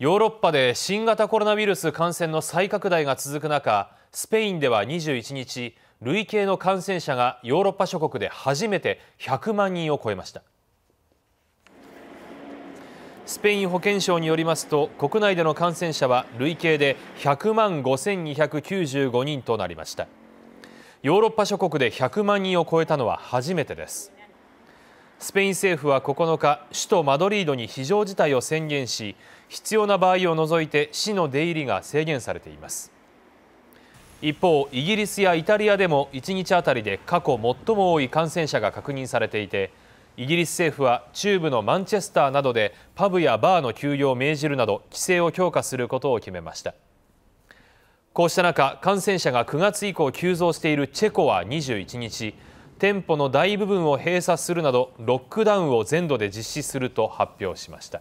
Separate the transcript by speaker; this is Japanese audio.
Speaker 1: ヨーロッパで新型コロナウイルス感染の再拡大が続く中スペインでは21日累計の感染者がヨーロッパ諸国で初めて100万人を超えましたスペイン保健省によりますと国内での感染者は累計で100万5295人となりましたヨーロッパ諸国で100万人を超えたのは初めてですスペイン政府は9日首都マドリードに非常事態を宣言し必要な場合を除いて市の出入りが制限されています一方イギリスやイタリアでも1日あたりで過去最も多い感染者が確認されていてイギリス政府は中部のマンチェスターなどでパブやバーの休業を命じるなど規制を強化することを決めましたこうした中感染者が9月以降急増しているチェコは21日店舗の大部分を閉鎖するなどロックダウンを全土で実施すると発表しました。